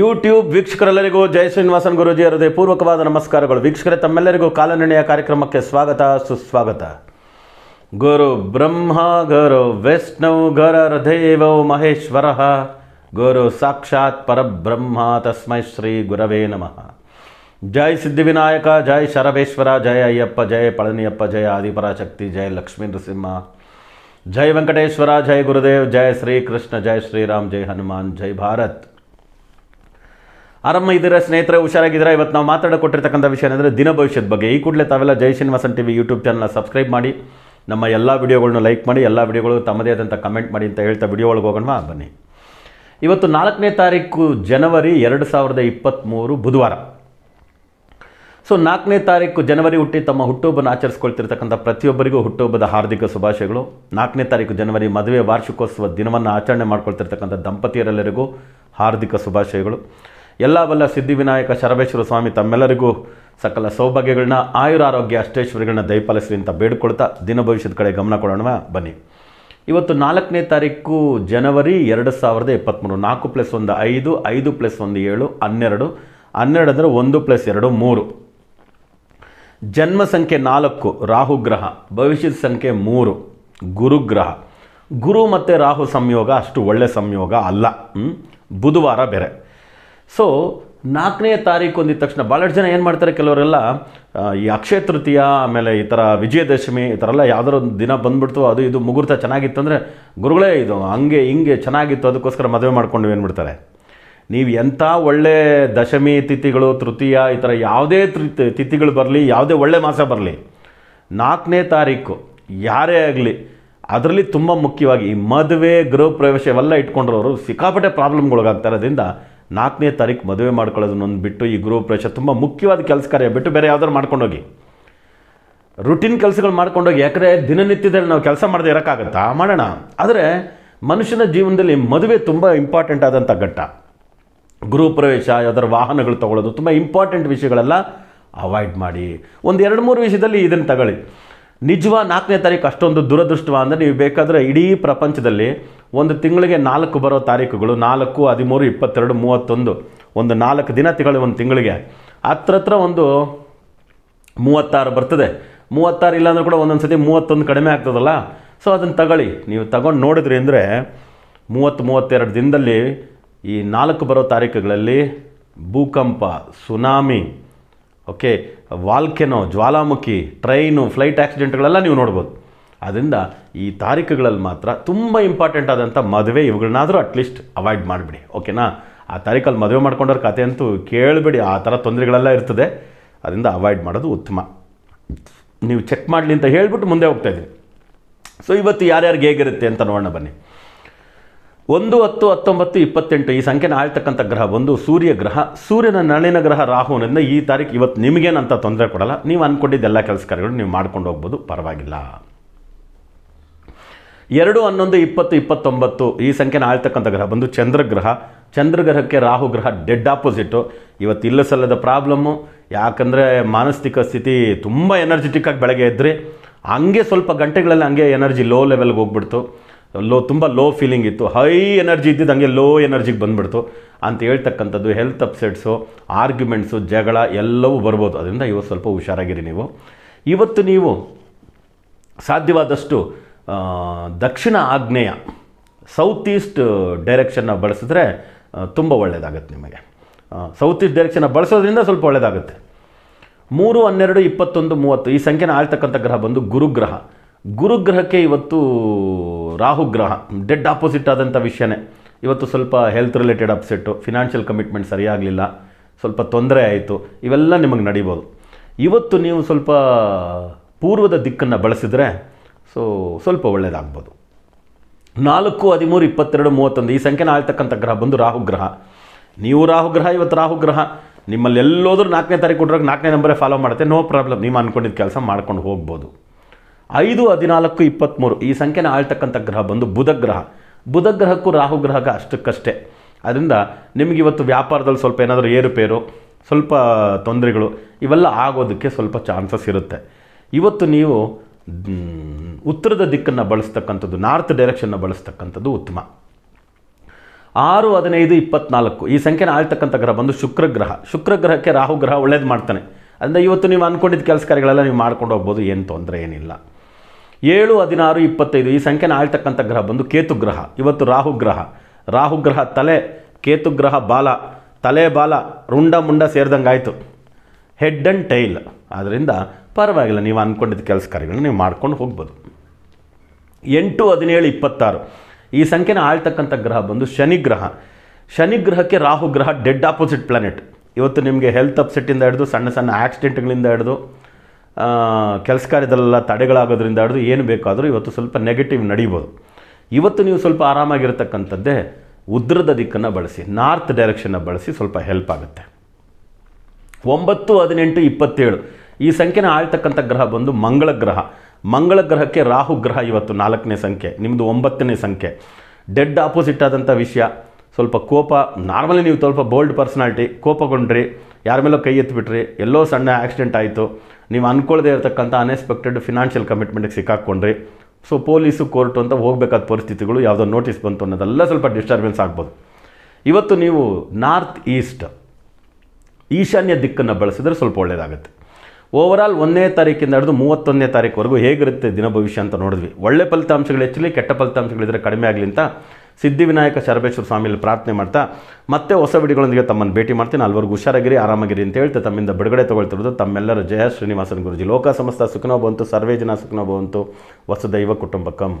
youtube వీక్షకులల్లెకు జై శ్రీనివాసన్ గురోజీ హృదయపూర్వకవ నమస్కారాలు వీక్షకుల తమల్లెలకు కాలనణణ్య కార్యక్రమక స్వాగత సుస్వాగత గురు బ్రహ్మ గురు విశ్వనాథ గురదేవ మహేశ్వరః గురు సాక్షాత్ పరబ్రహ్మ తస్మై శ్రీ గురవే నమః జై సిద్ధ వినాయక జై శరవేశ్వరా జై అయ్యప్ప జై పళ్ళనిప్ప జై ఆదిపరా శక్తి జై లక్ష్మీ నరసింహ జై వెంకటేశ్వర జై గురుదేవ జై శ్రీకృష్ణ జై శ్రీరామ్ జై హనుమాన్ జై భారత్ ಆರಂಭ ಇದ್ದೀರಾ ಸ್ನೇಹಿತರೆ ಹುಷಾರಾಗಿದ್ದೀರಾ ಇವತ್ತು ನಾವು ಮಾತಾಡಿಕೊಟ್ಟಿರ್ತಕ್ಕಂಥ ವಿಷಯ ಏನಂದರೆ ದಿನ ಭವಿಷ್ಯದ ಬಗ್ಗೆ ಈ ಕೂಡಲೇ ತಾವೆಲ್ಲ ಜೈ ಶ್ರೀನಿವಾಸನ್ ಟಿ ವಿ ಯೂಟ್ಯೂಬ್ ಚಾನಲ್ನ ಸಬ್ಸ್ಕ್ರೈಬ್ ಮಾಡಿ ನಮ್ಮ ಎಲ್ಲ ವಿಡಿಯೋಗಳನ್ನ ಲೈಕ್ ಮಾಡಿ ಎಲ್ಲ ವಿಡಿಯೋಗಳು ತಮ್ಮದೇ ಆದಂಥ ಕಮೆಂಟ್ ಮಾಡಿ ಅಂತ ಹೇಳ್ತಾ ವಿಡಿಯೋ ಒಳಗೆ ಹೋಗೋಣ ಬನ್ನಿ ಇವತ್ತು ನಾಲ್ಕನೇ ತಾರೀಕು ಜನವರಿ ಎರಡು ಸಾವಿರದ ಇಪ್ಪತ್ತ್ಮೂರು ಬುಧವಾರ ಸೊ ನಾಲ್ಕನೇ ತಾರೀಕು ಜನವರಿ ಹುಟ್ಟಿ ತಮ್ಮ ಹುಟ್ಟುಹಬ್ಬನ ಆಚರಿಸ್ಕೊಳ್ತಿರ್ತಕ್ಕಂಥ ಪ್ರತಿಯೊಬ್ಬರಿಗೂ ಹುಟ್ಟುಹಬ್ಬದ ಹಾರ್ದಿಕ ಶುಭಾಶಯಗಳು ನಾಲ್ಕನೇ ತಾರೀಕು ಜನವರಿ ಮದುವೆ ವಾರ್ಷಿಕೋತ್ಸವ ದಿನವನ್ನು ಆಚರಣೆ ಮಾಡ್ಕೊಳ್ತಿರ್ತಕ್ಕಂಥ ದಂಪತಿಯರೆಲ್ಲರಿಗೂ ಹಾರ್ದಿಕ ಶುಭಾಶಯಗಳು ಎಲ್ಲ ಬಲ್ಲ ಸಿದ್ಧಿವಿನಾಯಕ ಶರಬೇಶ್ವರ ಸ್ವಾಮಿ ತಮ್ಮೆಲ್ಲರಿಗೂ ಸಕಲ ಸೌಭಾಗ್ಯಗಳನ್ನ ಆಯುರಾರೋಗ್ಯ ಅಷ್ಟೇಶ್ವರಿಗಳನ್ನ ದಯಪಾಲಿಸಲಿ ಅಂತ ಬೇಡ್ಕೊಳ್ತಾ ದಿನ ಭವಿಷ್ಯದ ಕಡೆ ಗಮನ ಕೊಡೋಣ ಬನ್ನಿ ಇವತ್ತು ನಾಲ್ಕನೇ ತಾರೀಕು ಜನವರಿ ಎರಡು ಸಾವಿರದ ಇಪ್ಪತ್ತ್ಮೂರು ನಾಲ್ಕು ಪ್ಲಸ್ ಒಂದು ಐದು ಐದು ಪ್ಲಸ್ ಒಂದು ಏಳು ಹನ್ನೆರಡು ಹನ್ನೆರಡು ಅಂದರೆ ಒಂದು ಪ್ಲಸ್ ಎರಡು ಮೂರು ಜನ್ಮ ಸಂಖ್ಯೆ ನಾಲ್ಕು ರಾಹುಗ್ರಹ ಭವಿಷ್ಯದ ಸಂಖ್ಯೆ ಮೂರು ಗುರುಗ್ರಹ ಗುರು ಮತ್ತು ರಾಹು ಸಂಯೋಗ ಅಷ್ಟು ಒಳ್ಳೆಯ ಸಂಯೋಗ ಅಲ್ಲ ಬುಧವಾರ ಬೇರೆ ಸೊ ನಾಲ್ಕನೇ ತಾರೀಕು ಅಂದಿದ ತಕ್ಷಣ ಭಾಳಷ್ಟು ಜನ ಏನು ಮಾಡ್ತಾರೆ ಕೆಲವರೆಲ್ಲ ಈ ಅಕ್ಷಯ ತೃತೀಯ ಆಮೇಲೆ ಈ ಥರ ವಿಜಯದಶಮಿ ಈ ಥರ ಎಲ್ಲ ಯಾವುದಾರು ಒಂದು ದಿನ ಬಂದುಬಿಡ್ತು ಅದು ಇದು ಮುಗುರ್ತ ಚೆನ್ನಾಗಿತ್ತು ಅಂದರೆ ಗುರುಗಳೇ ಇದು ಹಂಗೆ ಹಿಂಗೆ ಚೆನ್ನಾಗಿತ್ತು ಅದಕ್ಕೋಸ್ಕರ ಮದುವೆ ಮಾಡ್ಕೊಂಡು ಏನು ಬಿಡ್ತಾರೆ ನೀವು ಎಂಥ ಒಳ್ಳೆ ದಶಮಿ ತಿಥಿಗಳು ತೃತೀಯ ಈ ಥರ ಯಾವುದೇ ತಿಥಿಗಳು ಬರಲಿ ಯಾವುದೇ ಒಳ್ಳೆ ಮಾಸ ಬರಲಿ ನಾಲ್ಕನೇ ತಾರೀಕು ಯಾರೇ ಆಗಲಿ ಅದರಲ್ಲಿ ತುಂಬ ಮುಖ್ಯವಾಗಿ ಮದುವೆ ಗೃಹ ಪ್ರವೇಶ ಇವೆಲ್ಲ ಇಟ್ಕೊಂಡಿರೋರು ಸಿಕ್ಕಾಪಟ್ಟೆ ಪ್ರಾಬ್ಲಮ್ಗೊಳಗಾಗ್ತಾ ಇರೋದ್ರಿಂದ ನಾಲ್ಕನೇ ತಾರೀಕು ಮದುವೆ ಮಾಡ್ಕೊಳ್ಳೋದನ್ನೊಂದು ಬಿಟ್ಟು ಈ ಗೃಹ ಪ್ರವೇಶ ತುಂಬ ಮುಖ್ಯವಾದ ಕೆಲಸ ಕಾರ್ಯ ಬಿಟ್ಟು ಬೇರೆ ಯಾವ್ದಾದ್ರು ಮಾಡ್ಕೊಂಡೋಗಿ ರುಟೀನ್ ಕೆಲಸಗಳು ಮಾಡ್ಕೊಂಡೋಗಿ ಯಾಕಂದರೆ ದಿನನಿತ್ಯದಲ್ಲಿ ನಾವು ಕೆಲಸ ಮಾಡದೆ ಇರೋಕ್ಕಾಗತ್ತಾ ಮಾಡೋಣ ಆದರೆ ಮನುಷ್ಯನ ಜೀವನದಲ್ಲಿ ಮದುವೆ ತುಂಬ ಇಂಪಾರ್ಟೆಂಟ್ ಆದಂಥ ಘಟ್ಟ ಪ್ರವೇಶ ಯಾವ್ದಾದ್ರು ವಾಹನಗಳು ತೊಗೊಳ್ಳೋದು ತುಂಬ ಇಂಪಾರ್ಟೆಂಟ್ ವಿಷಯಗಳೆಲ್ಲ ಅವಾಯ್ಡ್ ಮಾಡಿ ಒಂದು ಎರಡು ಮೂರು ವಿಷಯದಲ್ಲಿ ಇದನ್ನು ತಗೊಳ್ಳಿ ನಿಜವ ನಾಲ್ಕನೇ ತಾರೀಕು ಅಷ್ಟೊಂದು ದುರದೃಷ್ಟವ ಅಂದರೆ ನೀವು ಬೇಕಾದರೆ ಇಡೀ ಪ್ರಪಂಚದಲ್ಲಿ ಒಂದು ತಿಂಗಳಿಗೆ ನಾಲ್ಕು ಬರೋ ತಾರೀಕುಗಳು ನಾಲ್ಕು ಹದಿಮೂರು ಇಪ್ಪತ್ತೆರಡು ಮೂವತ್ತೊಂದು ಒಂದು ನಾಲ್ಕು ದಿನ ತಿಂಗಳು ಒಂದು ತಿಂಗಳಿಗೆ ಹತ್ರ ಹತ್ರ ಒಂದು ಮೂವತ್ತಾರು ಬರ್ತದೆ ಮೂವತ್ತಾರು ಇಲ್ಲಾಂದ್ರೂ ಕೂಡ ಒಂದೊಂದು ಸತಿ ಮೂವತ್ತೊಂದು ಕಡಿಮೆ ಆಗ್ತದಲ್ಲ ಸೊ ಅದನ್ನು ತಗೊಳ್ಳಿ ನೀವು ತಗೊಂಡು ನೋಡಿದ್ರಿ ಅಂದರೆ ಮೂವತ್ತು ಮೂವತ್ತೆರಡು ದಿನದಲ್ಲಿ ಈ ನಾಲ್ಕು ಬರೋ ತಾರೀಕುಗಳಲ್ಲಿ ಭೂಕಂಪ ಸುನಾಮಿ ಓಕೆ ವಾಲ್ಕೆನೋ ಜ್ವಾಲಾಮುಖಿ ಟ್ರೈನು ಫ್ಲೈಟ್ ಆಕ್ಸಿಡೆಂಟ್ಗಳೆಲ್ಲ ನೀವು ನೋಡ್ಬೋದು ಅದರಿಂದ ಈ ತಾರೀಕುಗಳಲ್ಲಿ ಮಾತ್ರ ತುಂಬ ಇಂಪಾರ್ಟೆಂಟ್ ಆದಂಥ ಮದುವೆ ಇವುಗಳನ್ನಾದರೂ ಅಟ್ಲೀಸ್ಟ್ ಅವಾಯ್ಡ್ ಮಾಡಿಬಿಡಿ ಓಕೆನಾ ಆ ತಾರೀಕಲ್ಲಿ ಮದುವೆ ಮಾಡ್ಕೊಂಡವ್ರ ಕತೆ ಅಂತೂ ಕೇಳಬೇಡಿ ಆ ಥರ ತೊಂದರೆಗಳೆಲ್ಲ ಇರ್ತದೆ ಅದರಿಂದ ಅವಾಯ್ಡ್ ಮಾಡೋದು ಉತ್ತಮ ನೀವು ಚೆಕ್ ಮಾಡಲಿ ಅಂತ ಹೇಳಿಬಿಟ್ಟು ಮುಂದೆ ಹೋಗ್ತಾ ಹೋಗ್ತಾಯಿದ್ದೀನಿ ಸೊ ಇವತ್ತು ಯಾರ್ಯಾರಿಗೆ ಹೇಗಿರುತ್ತೆ ಅಂತ ನೋಡೋಣ ಬನ್ನಿ ಒಂದು ಹತ್ತು ಹತ್ತೊಂಬತ್ತು ಇಪ್ಪತ್ತೆಂಟು ಈ ಸಂಖ್ಯೆನ ಆಳ್ತಕ್ಕಂಥ ಗ್ರಹ ಒಂದು ಸೂರ್ಯ ಗ್ರಹ ಸೂರ್ಯನ ನಳಿನ ಗ್ರಹ ರಾಹುನಿಂದ ಈ ತಾರೀಕು ಇವತ್ತು ನಿಮಗೇನಂತ ತೊಂದರೆ ಕೊಡಲ್ಲ ನೀವು ಅಂದ್ಕೊಂಡಿದ್ದೆಲ್ಲ ಕೆಲಸ ಕಾರ್ಯಗಳು ನೀವು ಮಾಡ್ಕೊಂಡು ಹೋಗ್ಬೋದು ಪರವಾಗಿಲ್ಲ ಎರಡು ಹನ್ನೊಂದು ಇಪ್ಪತ್ತು ಇಪ್ಪತ್ತೊಂಬತ್ತು ಈ ಸಂಖ್ಯೆನ ಆಳ್ತಕ್ಕಂಥ ಗ್ರಹ ಬಂದು ಚಂದ್ರಗ್ರಹ ಚಂದ್ರಗ್ರಹಕ್ಕೆ ರಾಹು ಗ್ರಹ ಡೆಡ್ ಆಪೋಸಿಟು ಇವತ್ತು ಇಲ್ಲ ಸಲ್ಲದ ಪ್ರಾಬ್ಲಮ್ಮು ಯಾಕಂದರೆ ಮಾನಸಿಕ ಸ್ಥಿತಿ ತುಂಬ ಆಗಿ ಬೆಳಗ್ಗೆ ಇದ್ದರೆ ಹಂಗೆ ಸ್ವಲ್ಪ ಗಂಟೆಗಳಲ್ಲಿ ಹಂಗೆ ಎನರ್ಜಿ ಲೋ ಲೆವೆಲ್ಗೆ ಹೋಗ್ಬಿಡ್ತು ಲೋ ತುಂಬ ಲೋ ಫೀಲಿಂಗ್ ಇತ್ತು ಹೈ ಎನರ್ಜಿ ಇದ್ದಿದ್ದು ಹಂಗೆ ಲೋ ಎನರ್ಜಿಗೆ ಬಂದ್ಬಿಡ್ತು ಅಂತ ಹೇಳ್ತಕ್ಕಂಥದ್ದು ಹೆಲ್ತ್ ಅಪ್ಸೆಟ್ಸು ಆರ್ಗ್ಯುಮೆಂಟ್ಸು ಜಗಳ ಎಲ್ಲವೂ ಬರ್ಬೋದು ಅದರಿಂದ ಇವತ್ತು ಸ್ವಲ್ಪ ಹುಷಾರಾಗಿರಿ ನೀವು ಇವತ್ತು ನೀವು ಸಾಧ್ಯವಾದಷ್ಟು ದಕ್ಷಿಣ ಆಗ್ನೇಯ ಸೌತ್ ಈಸ್ಟ್ ಡೈರೆಕ್ಷನ್ನ ಬಳಸಿದ್ರೆ ತುಂಬ ಒಳ್ಳೆಯದಾಗುತ್ತೆ ನಿಮಗೆ ಸೌತ್ ಈಸ್ಟ್ ಡೈರೆಕ್ಷನ್ನ ಬಳಸೋದ್ರಿಂದ ಸ್ವಲ್ಪ ಒಳ್ಳೆಯದಾಗುತ್ತೆ ಮೂರು ಹನ್ನೆರಡು ಇಪ್ಪತ್ತೊಂದು ಮೂವತ್ತು ಈ ಸಂಖ್ಯೆನ ಆಳ್ತಕ್ಕಂಥ ಗ್ರಹ ಬಂದು ಗುರುಗ್ರಹ ಗುರುಗ್ರಹಕ್ಕೆ ಇವತ್ತು ರಾಹುಗ್ರಹ ಡೆಡ್ ಆಪೋಸಿಟ್ ಆದಂಥ ವಿಷಯನೇ ಇವತ್ತು ಸ್ವಲ್ಪ health related upset financial commitment ಸರಿಯಾಗಲಿಲ್ಲ ಸ್ವಲ್ಪ ತೊಂದರೆ ಆಯಿತು ಇವೆಲ್ಲ ನಿಮಗೆ ನಡಿಬೋದು ಇವತ್ತು ನೀವು ಸ್ವಲ್ಪ ಪೂರ್ವದ ದಿಕ್ಕನ್ನು ಬಳಸಿದರೆ ಸೊ ಸ್ವಲ್ಪ ಒಳ್ಳೆಯದಾಗ್ಬೋದು ನಾಲ್ಕು ಹದಿಮೂರು ಇಪ್ಪತ್ತೆರಡು ಮೂವತ್ತೊಂದು ಈ ಸಂಖ್ಯೆನ ಆಳ್ತಕ್ಕಂಥ ಗ್ರಹ ಬಂದು ರಾಹುಗ್ರಹ ನೀವು ರಾಹುಗ್ರಹ ಇವತ್ತು ರಾಹುಗ್ರಹ ನಿಮ್ಮಲ್ಲಿ ಎಲ್ಲೋದ್ರೂ ನಾಲ್ಕನೇ ತಾರೀಕು ಕೊಟ್ಟರೆ ನಾಲ್ಕನೇ ನಂಬರೇ ಫಾಲೋ ಮಾಡುತ್ತೆ ನೋ ಪ್ರಾಬ್ಲಮ್ ನೀವು ಅಂದ್ಕೊಂಡಿದ್ದ ಕೆಲಸ ಮಾಡ್ಕೊಂಡು ಹೋಗ್ಬೋದು ಐದು ಹದಿನಾಲ್ಕು ಇಪ್ಪತ್ತ್ಮೂರು ಈ ಸಂಖ್ಯೆನ ಆಳ್ತಕ್ಕಂಥ ಗ್ರಹ ಬಂದು ಬುಧಗ್ರಹ ಬುಧಗ್ರಹಕ್ಕೂ ಬುಧ ಅಷ್ಟಕ್ಕಷ್ಟೇ ಅದರಿಂದ ನಿಮಗೆ ಇವತ್ತು ವ್ಯಾಪಾರದಲ್ಲಿ ಸ್ವಲ್ಪ ಏನಾದರೂ ಏರುಪೇರು ಸ್ವಲ್ಪ ತೊಂದರೆಗಳು ಇವೆಲ್ಲ ಆಗೋದಕ್ಕೆ ಸ್ವಲ್ಪ ಚಾನ್ಸಸ್ ಇರುತ್ತೆ ಇವತ್ತು ನೀವು ಉತ್ತರದ ದಿಕ್ಕನ್ನು ಬಳಸ್ತಕ್ಕಂಥದ್ದು ನಾರ್ತ್ ಡೈರೆಕ್ಷನ್ನ ಬಳಸ್ತಕ್ಕಂಥದ್ದು ಉತ್ತಮ ಆರು ಹದಿನೈದು ಇಪ್ಪತ್ನಾಲ್ಕು ಈ ಸಂಖ್ಯೆನ ಆಳ್ತಕ್ಕಂಥ ಗ್ರಹ ಬಂದು ಶುಕ್ರಗ್ರಹ ಶುಕ್ರಗ್ರಹಕ್ಕೆ ರಾಹುಗ್ರಹ ಒಳ್ಳೇದು ಮಾಡ್ತಾನೆ ಅಂದರೆ ಇವತ್ತು ನೀವು ಅಂದ್ಕೊಂಡಿದ್ದ ಕೆಲಸ ಕಾರ್ಯಗಳೆಲ್ಲ ನೀವು ಮಾಡ್ಕೊಂಡು ಹೋಗ್ಬೋದು ಏನು ತೊಂದರೆ ಏನಿಲ್ಲ ಏಳು ಹದಿನಾರು ಇಪ್ಪತ್ತೈದು ಈ ಸಂಖ್ಯೆನ ಆಳ್ತಕ್ಕಂಥ ಗ್ರಹ ಬಂದು ಕೇತು ಗ್ರಹ ಇವತ್ತು ರಾಹುಗ್ರಹ ರಾಹುಗ್ರಹ ತಲೆ ಕೇತುಗ್ರಹ ಬಾಲ ತಲೆ ಬಾಲ ರುಂಡ ಮುಂಡ ಸೇರಿದಂಗೆ ಆಯಿತು ಹೆಡ್ ಆ್ಯಂಡ್ ಟೈಲ್ ಆದ್ದರಿಂದ ಪರವಾಗಿಲ್ಲ ನೀವು ಅಂದ್ಕೊಂಡಿದ್ದ ಕೆಲಸ ಕಾರ್ಯಗಳನ್ನ ನೀವು ಮಾಡ್ಕೊಂಡು ಹೋಗ್ಬೋದು ಎಂಟು ಹದಿನೇಳು ಇಪ್ಪತ್ತಾರು ಈ ಸಂಖ್ಯೆನ ಆಳ್ತಕ್ಕಂಥ ಗ್ರಹ ಬಂದು ಶನಿಗ್ರಹ ಶನಿಗ್ರಹಕ್ಕೆ ರಾಹುಗ್ರಹ ಡೆಡ್ ಆಪೋಸಿಟ್ ಪ್ಲಾನೆಟ್ ಇವತ್ತು ನಿಮಗೆ ಹೆಲ್ತ್ ಅಪ್ಸೆಟ್ಟಿಂದ ಹಿಡಿದು ಸಣ್ಣ ಸಣ್ಣ ಆಕ್ಸಿಡೆಂಟ್ಗಳಿಂದ ಹಿಡಿದು ಕೆಲಸ ಕಾರ್ಯದಲ್ಲೆಲ್ಲ ತಡೆಗಳಾಗೋದ್ರಿಂದ ಹಿಡಿದು ಏನು ಬೇಕಾದರೂ ಇವತ್ತು ಸ್ವಲ್ಪ ನೆಗೆಟಿವ್ ನಡೀಬೋದು ಇವತ್ತು ನೀವು ಸ್ವಲ್ಪ ಆರಾಮಾಗಿರ್ತಕ್ಕಂಥದ್ದೇ ಉದ್ರದ ದಿಕ್ಕನ್ನು ಬಳಸಿ ನಾರ್ತ್ ಡೈರೆಕ್ಷನ್ನ ಬಳಸಿ ಸ್ವಲ್ಪ ಹೆಲ್ಪ್ ಆಗುತ್ತೆ ಒಂಬತ್ತು ಹದಿನೆಂಟು ಇಪ್ಪತ್ತೇಳು ಈ ಸಂಖ್ಯೆನ ಆಳ್ತಕ್ಕಂಥ ಗ್ರಹ ಬಂದು ಮಂಗಳ ಗ್ರಹ ಮಂಗಳ ಗ್ರಹಕ್ಕೆ ರಾಹು ಗ್ರಹ ಇವತ್ತು ನಾಲ್ಕನೇ ಸಂಖ್ಯೆ ನಿಮ್ಮದು ಒಂಬತ್ತನೇ ಸಂಖ್ಯೆ ಡೆಡ್ ಆಪೋಸಿಟ್ ಆದಂಥ ವಿಷಯ ಸ್ವಲ್ಪ ಕೋಪ ನಾರ್ಮಲಿ ನೀವು ಸ್ವಲ್ಪ ಬೋಲ್ಡ್ ಪರ್ಸ್ನಾಲ್ಟಿ ಕೋಪಗೊಂಡ್ರಿ ಯಾರ ಮೇಲೋ ಕೈ ಎತ್ತಿಬಿಟ್ರಿ ಎಲ್ಲೋ ಸಣ್ಣ ಆ್ಯಕ್ಸಿಡೆಂಟ್ ಆಯಿತು ನೀವು ಅಂದ್ಕೊಳ್ಳದೆ ಇರತಕ್ಕಂಥ ಅನ್ಎಕ್ಸ್ಪೆಕ್ಟೆಡ್ ಫಿನಾನ್ಷಿಯಲ್ ಕಮಿಟ್ಮೆಂಟ್ಗೆ ಸಿಕ್ಕಾಕ್ಕೊಂಡ್ರಿ ಸೊ ಪೊಲೀಸು ಕೋರ್ಟು ಅಂತ ಹೋಗಬೇಕಾದ ಪರಿಸ್ಥಿತಿಗಳು ಯಾವುದೋ ನೋಟಿಸ್ ಬಂತು ಅನ್ನೋದೆಲ್ಲ ಸ್ವಲ್ಪ ಡಿಸ್ಟರ್ಬೆನ್ಸ್ ಆಗ್ಬೋದು ಇವತ್ತು ನೀವು ನಾರ್ತ್ ಈಸ್ಟ್ ಈಶಾನ್ಯ ದಿಕ್ಕನ್ನು ಬಳಸಿದ್ರೆ ಸ್ವಲ್ಪ ಒಳ್ಳೆಯದಾಗುತ್ತೆ ಆಲ್ ಒಂದನೇ ತಾರೀಕಿಂದ ಹಿಡಿದು ಮೂವತ್ತೊಂದನೇ ತಾರೀಕುವರೆಗೂ ಹೇಗಿರುತ್ತೆ ದಿನ ಭವಿಷ್ಯ ಅಂತ ನೋಡಿದ್ವಿ ಒಳ್ಳೆ ಫಲಿತಾಂಶಗಳು ಹೆಚ್ಚಲಿ ಕೆಟ್ಟ ಫಲಿತಾಂಶಗಳಿದ್ರೆ ಕಡಿಮೆ ಆಗಲಿ ಅಂತ ಸಿದ್ಧಿವಿನಾಯಕ ಶರಬೇಶ್ವರ ಸ್ವಾಮಿಯಲ್ಲಿ ಪ್ರಾರ್ಥನೆ ಮಾಡ್ತಾ ಮತ್ತೆ ಹೊಸ ವಿಡಿಯೋಗಳೊಂದಿಗೆ ತಮ್ಮನ್ನು ಭೇಟಿ ಮಾಡ್ತೀನಿ ಅಲ್ವರೆಗೂ ಹುಷಾರಾಗಿರಿ ಆರಾಮಾಗಿರಿ ಅಂತ ಹೇಳ್ತಾ ತಮ್ಮಿಂದ ಬಿಡುಗಡೆ ತಗೊಳ್ತಿರೋದು ತಮ್ಮೆಲ್ಲರ ಜಯ ಶ್ರೀನಿವಾಸನ್ ಗುರುಜಿ ಲೋಕ ಸಮಸ್ತ ಸುಖನೋ ಬಂತು ಸರ್ವೇ ಜನ ಸುಖನೋ ಬಂತು ವಸುದೈವ ಕುಟುಂಬಕಂ